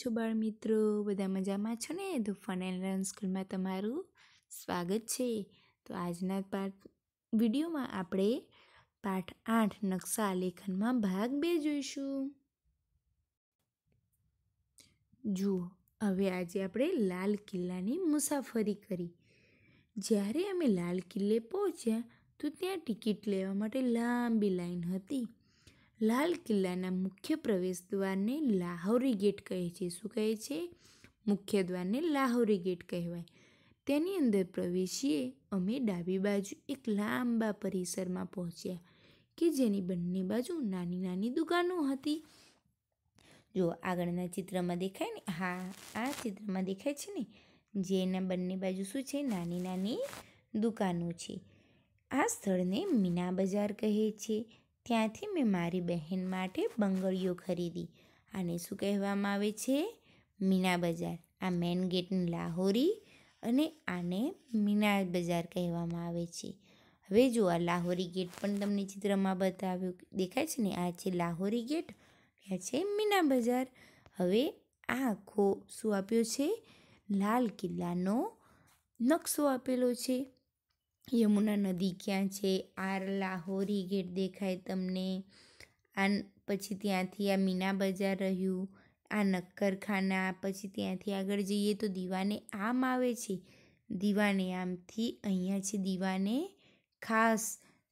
છો બાળ મિત્રો બધા મજામાં છો ને તો ફન એન્ડ લર્ન સ્કૂલમાં તમારું સ્વાગત છે તો આજના પાઠ વિડીયોમાં આપણે પાઠ આઠ નકશા લેખનમાં ભાગ બે જોઈશું જુઓ હવે આજે આપણે લાલ કિલ્લાની મુસાફરી કરી જ્યારે અમે લાલ કિલ્લે પહોંચ્યા તો ત્યાં ટિકિટ લેવા માટે લાંબી લાઈન હતી લાલ કિલ્લાના મુખ્ય પ્રવેશ દ્વારને લાહોરી ગેટ કહે છે શું કહે છે મુખ્ય દ્વારને લાહોરી ગેટ કહેવાય તેની અંદર પ્રવેશીએ અમે ડાબી બાજુ એક લાંબા પરિસરમાં પહોંચ્યા કે જેની બંને બાજુ નાની નાની દુકાનો હતી જો આગળના ચિત્રમાં દેખાય ને હા આ ચિત્રમાં દેખાય છે ને જેના બંને બાજુ શું છે નાની નાની દુકાનો છે આ સ્થળને મીના બજાર કહે છે ત્યાંથી મેં મારી બહેન માટે બંગળીઓ ખરીદી આને શું કહેવામાં આવે છે મીના બજાર આ મેન ગેટની લાહોરી અને આને મીના બજાર કહેવામાં આવે છે હવે જો આ લાહોરી ગેટ પણ તમને ચિત્રમાં બતાવ્યું દેખાય છે ને આ છે લાહોરી ગેટ આ છે મીના બજાર હવે આ આખો શું આપ્યો છે લાલ કિલ્લાનો નકશો આપેલો છે યમુના નદી ક્યાં છે આર લાહોરી ગેટ દેખાય તમને આ પછી ત્યાંથી આ મીના બજાર રહ્યું આ નક્કરખાના પછી ત્યાંથી આગળ જઈએ તો દીવાને આમ આવે છે દીવાને આમથી અહીંયા છે દીવાને ખાસ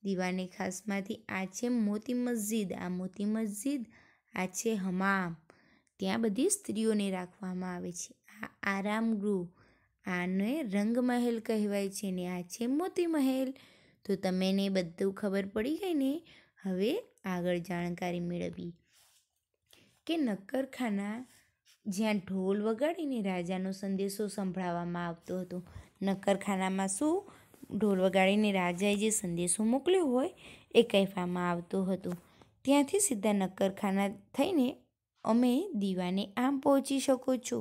દીવાને ખાસમાંથી આ છે મોતી મસ્જિદ આ મોતી મસ્જિદ આ છે હમામ ત્યાં બધી સ્ત્રીઓને રાખવામાં આવે છે આ આરામ ગૃહ આને રંગમહેલ કહેવાય છે ને આ છે મોતી મહેલ તો તમને બધું ખબર પડી ગઈ ને હવે આગળ જાણકારી મેળવી કે નક્કરખાના જ્યાં ઢોલ વગાડીને રાજાનો સંદેશો સંભળાવવામાં આવતો હતો નક્કરખાનામાં શું ઢોલ વગાડીને રાજાએ જે સંદેશો મોકલ્યો હોય એ કહેવામાં આવતો હતો ત્યાંથી સીધા નક્કરખાના થઈને અમે દીવાને આમ પહોંચી શકો છો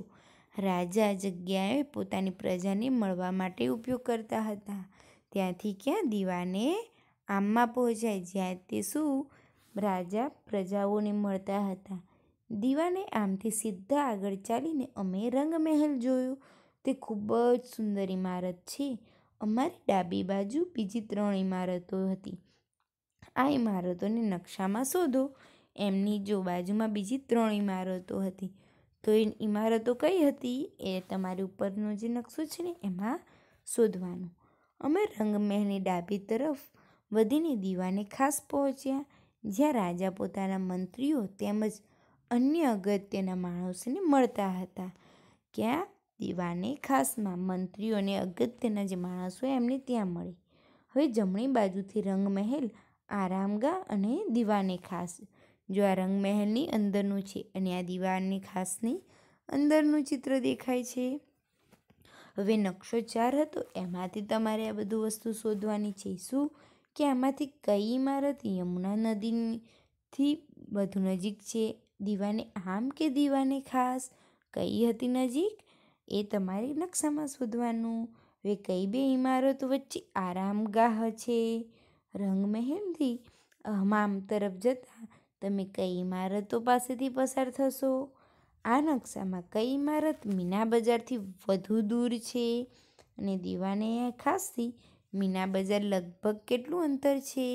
રાજા જગ્યાએ પોતાની પ્રજાને મળવા માટે ઉપયોગ કરતા હતા ત્યાંથી ક્યાં દીવાને આમમાં પહોંચાય જ્યાં તે શું રાજા પ્રજાઓને મળતા હતા દીવાને આમથી સીધા આગળ ચાલીને અમે રંગમહેલ જોયો તે ખૂબ જ સુંદર ઇમારત છે અમારી ડાબી બાજુ બીજી ત્રણ ઇમારતો હતી આ ઇમારતોને નકશામાં શોધો એમની જો બાજુમાં બીજી ત્રણ ઇમારતો હતી તો એ ઇમારતો કઈ હતી એ તમારી ઉપરનો જે નકશો છે ને એમાં શોધવાનું અમે રંગમહેલની ડાબી તરફ વધીને દીવાને ખાસ પહોંચ્યા જ્યાં રાજા પોતાના મંત્રીઓ તેમજ અન્ય અગત્યના માણસોને મળતા હતા ક્યાં દીવાને ખાસમાં મંત્રીઓને અગત્યના જે માણસો એમને ત્યાં મળી હવે જમણી બાજુથી રંગમહેલ આરામગા અને દીવાને ખાસ જો આ રંગમહેલની અંદરનું છે અને આ દીવારની ખાસની અંદરનું ચિત્ર દેખાય છે હવે નકશો ચાર હતો એમાંથી તમારે આ બધું વસ્તુ શોધવાની છે શું કે આમાંથી કઈ ઇમારત યમુના નદીથી વધુ નજીક છે દીવાને આમ કે દીવાને ખાસ કઈ હતી નજીક એ તમારે નકશામાં શોધવાનું હવે કઈ બે ઇમારત વચ્ચે આરામગાહ છે રંગમહેલથી હમામ તરફ જતાં તમે કઈ ઇમારતો પાસેથી પસાર થશો આ નકશામાં કઈ ઇમારત મીના બજારથી વધુ દૂર છે અને દીવાને ખાસથી મીના બજાર લગભગ કેટલું અંતર છે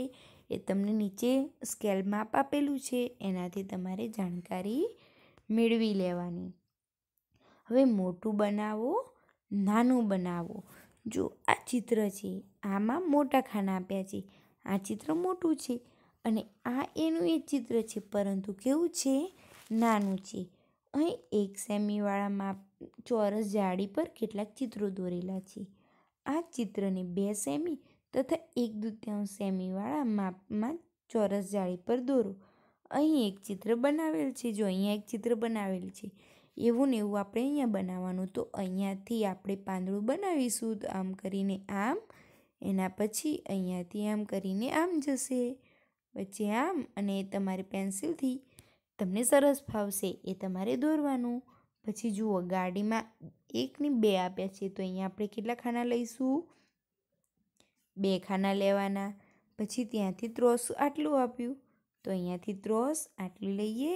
એ તમને નીચે સ્કેલ માપ આપેલું છે એનાથી તમારે જાણકારી મેળવી લેવાની હવે મોટું બનાવો નાનું બનાવો જો આ ચિત્ર છે આમાં મોટા ખાના આપ્યા છે આ ચિત્ર મોટું છે અને આ એનું એ ચિત્ર છે પરંતુ કેવું છે નાનું છે અહીં એક સેમીવાળા માપ ચોરસ જાળી પર કેટલાક ચિત્રો દોરેલા છે આ ચિત્રને બે સેમી તથા એક દૂત્યાંશ સેમીવાળા માપમાં ચોરસ જાળી પર દોરો અહીં એક ચિત્ર બનાવેલ છે જો અહીંયા એક ચિત્ર બનાવેલ છે એવું ને એવું આપણે અહીંયા બનાવવાનું તો અહીંયાથી આપણે પાંદડું બનાવીશું તો આમ કરીને આમ એના પછી અહીંયાથી આમ કરીને આમ જશે વચ્ચે આમ અને તમારી પેન્સિલથી તમને સરસ ફાવશે એ તમારે દોરવાનું પછી જુઓ ગાડીમાં એકની બે આપ્યા છે તો અહીંયા આપણે કેટલા ખાના લઈશું બે ખાના લેવાના પછી ત્યાંથી ત્રોસ આટલું આપ્યું તો અહીંયાથી ત્રોસ આટલું લઈએ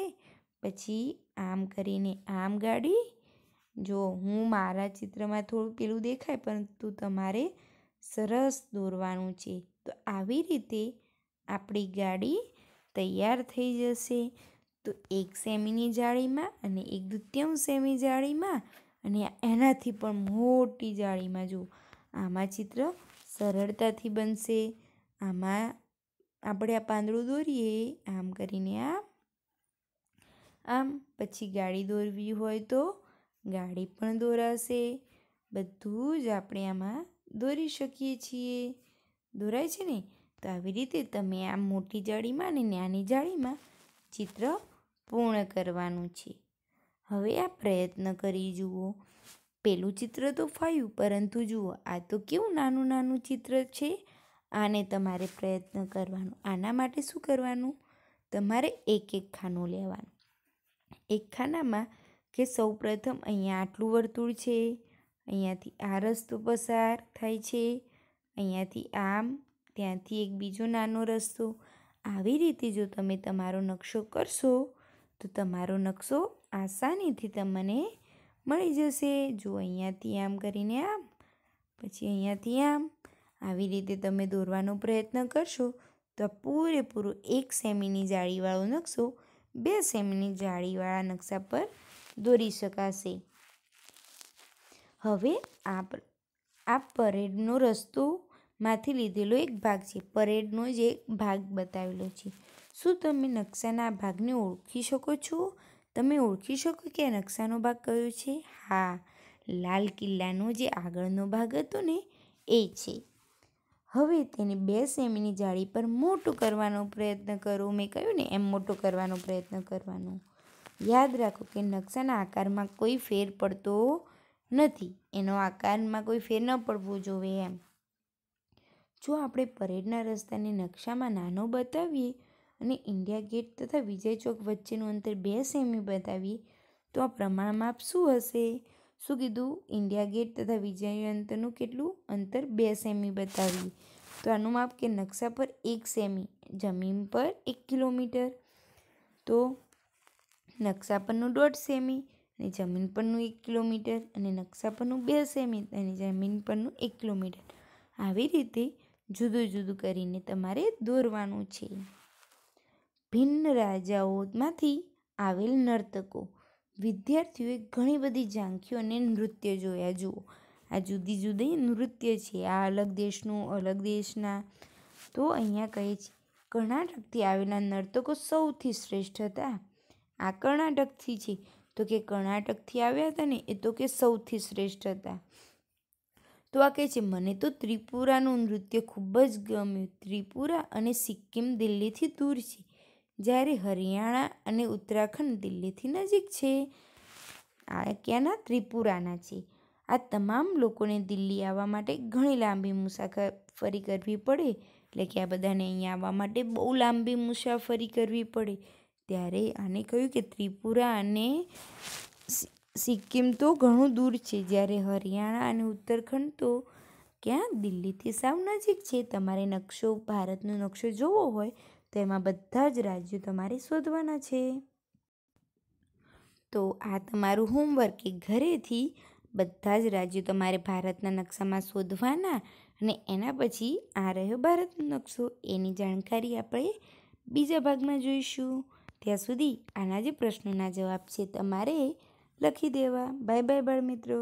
પછી આમ કરીને આમ ગાડી જો હું મારા ચિત્રમાં થોડું પેલું દેખાય પરંતુ તમારે સરસ દોરવાનું છે તો આવી રીતે આપણી ગાડી તૈયાર થઈ જશે તો એક સેમીની જાળીમાં અને એક દુત્યાંશ સેમી જાળીમાં અને એનાથી પણ મોટી જાળીમાં જુઓ આમાં ચિત્ર સરળતાથી બનશે આમાં આપણે આ પાંદડું દોરીએ આમ કરીને આ આમ પછી ગાડી દોરવી હોય તો ગાડી પણ દોરાશે બધું જ આપણે આમાં દોરી શકીએ છીએ દોરાય છે ને તો આવી રીતે તમે આ મોટી જાળીમાં અને નાની જાળીમાં ચિત્ર પૂર્ણ કરવાનું છે હવે આ પ્રયત્ન કરી જુઓ પેલું ચિત્ર તો ફાયું પરંતુ જુઓ આ તો કેવું નાનું નાનું ચિત્ર છે આને તમારે પ્રયત્ન કરવાનો આના માટે શું કરવાનું તમારે એક એક ખાનું લેવાનું એક ખાનામાં કે સૌ પ્રથમ અહીંયા આટલું વર્તુળ છે અહીંયાથી આ રસ્તો પસાર થાય છે અહીંયાથી આમ ત્યાંથી એક બીજો નાનો રસ્તો આવી રીતે જો તમે તમારો નકશો કરશો તો તમારો નકશો આસાનીથી તમને મળી જશે જો અહીંયાથી આમ કરીને આમ પછી અહીંયાથી આમ આવી રીતે તમે દોરવાનો પ્રયત્ન કરશો તો પૂરેપૂરો એક સેમીની જાળીવાળો નકશો બે સેમીની જાળીવાળા નકશા પર દોરી શકાશે હવે આ આ પરેડનો રસ્તો માંથી લીધેલો એક ભાગ છે પરેડનો જ એક ભાગ બતાવેલો છે શું તમે નકશાના ભાગને ઓળખી શકો છો તમે ઓળખી શકો કે આ નકશાનો ભાગ કયો છે હા લાલ કિલ્લાનો જે આગળનો ભાગ હતો ને એ છે હવે તેને બે સેમીની જાળી પર મોટો કરવાનો પ્રયત્ન કરો મેં કહ્યું ને એમ મોટો કરવાનો પ્રયત્ન કરવાનો યાદ રાખો કે નકશાના આકારમાં કોઈ ફેર પડતો નથી એનો આકારમાં કોઈ ફેર ન પડવો જોઈએ એમ જો આપણે પરેડના રસ્તાને નકશામાં નાનો બતાવીએ અને ઇન્ડિયા ગેટ તથા વિજય ચોક વચ્ચેનું અંતર બે સેમી બતાવીએ તો આ પ્રમાણમાપ શું હશે શું કીધું ઇન્ડિયા ગેટ તથા વિજય અંતરનું કેટલું અંતર બે સેમી બતાવીએ તો આનું માપ કે નકશા પર એક સેમી જમીન પર એક કિલોમીટર તો નકશા પરનું દોઢ સેમી અને જમીન પરનું એક કિલોમીટર અને નકશા પરનું બે સેમી અને જમીન પરનું એક કિલોમીટર આવી રીતે જુદું જુદું કરીને તમારે દોરવાનું છે ભિન્ન રાજાઓમાંથી આવેલ નર્તકો વિદ્યાર્થીઓએ ઘણી બધી ઝાંખીઓ અને નૃત્ય જોયા જુઓ આ જુદી જુદી નૃત્ય છે આ અલગ દેશનું અલગ દેશના તો અહીંયા કહે છે કર્ણાટકથી આવેલા નર્તકો સૌથી શ્રેષ્ઠ હતા આ કર્ણાટકથી છે તો કે કર્ણાટકથી આવ્યા હતા ને એ તો કે સૌથી શ્રેષ્ઠ હતા તો આ કહે છે મને તો ત્રિપુરાનું નૃત્ય ખૂબ જ ગમ્યું ત્રિપુરા અને સિક્કિમ દિલ્હીથી દૂર છે જ્યારે હરિયાણા અને ઉત્તરાખંડ દિલ્હીથી નજીક છે આ ક્યાંના ત્રિપુરાના છે આ તમામ લોકોને દિલ્હી આવવા માટે ઘણી લાંબી મુસાફરી કરવી પડે એટલે કે આ બધાને અહીંયા આવવા માટે બહુ લાંબી મુસાફરી કરવી પડે ત્યારે આને કહ્યું કે ત્રિપુરા અને સિક્કિમ તો ઘણું દૂર છે જ્યારે હરિયાણા અને ઉત્તરાખંડ તો ક્યાં દિલ્હીથી સાવ નજીક છે તમારે નકશો ભારતનો નકશો જોવો હોય તો એમાં બધા જ રાજ્યો તમારે શોધવાના છે તો આ તમારું હોમવર્ક કે ઘરેથી બધા જ રાજ્યો તમારે ભારતના નકશામાં શોધવાના અને એના પછી આ રહ્યો ભારતનો નકશો એની જાણકારી આપણે બીજા ભાગમાં જોઈશું ત્યાં સુધી આના જે પ્રશ્નોના જવાબ છે તમારે લખી દેવા બાય બાય બાળ મિત્રો